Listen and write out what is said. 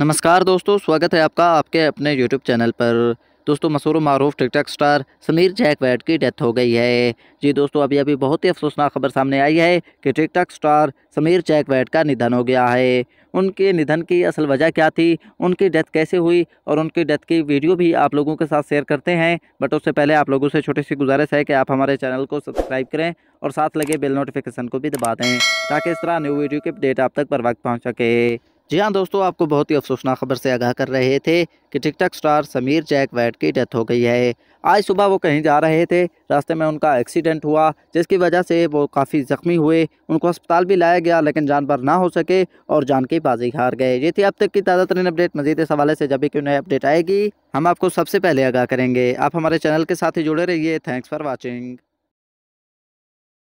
नमस्कार दोस्तों स्वागत है आपका आपके अपने यूट्यूब चैनल पर दोस्तों मरूफ मारूफ टिकटॉक स्टार समीर जैकवैट की डेथ हो गई है जी दोस्तों अभी अभी बहुत ही अफसोसनाक खबर सामने आई है कि टिकटॉक स्टार समीर जैकवैट का निधन हो गया है उनके निधन की असल वजह क्या थी उनकी डेथ कैसे हुई और उनकी डेथ की वीडियो भी आप लोगों के साथ शेयर करते हैं बट उससे पहले आप लोगों से छोटी सी गुजारिश है कि आप हमारे चैनल को सब्सक्राइब करें और साथ लगे बेल नोटिफिकेशन को भी दबा दें ताकि इस तरह न्यू वीडियो की अपडेट आप तक पर वक्त पहुँच सके जी हाँ दोस्तों आपको बहुत ही अफसोसनाक खबर से आगाह कर रहे थे कि TikTok star Sameer Gaikwad की डेथ हो गई है आज सुबह वो कहीं जा रहे थे रास्ते में उनका एक्सीडेंट हुआ जिसकी वजह से वो काफ़ी ज़ख्मी हुए उनको अस्पताल भी लाया गया लेकिन जान पर ना हो सके और जान की बाजी हार गए ये थी अब तक की ताज़ा तरीन अपडेट मजीद इस हवाले से जब भी क्यों नई अपडेट आएगी हम आपको सबसे पहले आगाह करेंगे आप हमारे चैनल के साथ ही जुड़े रहिए थैंक्स फॉर वॉचिंग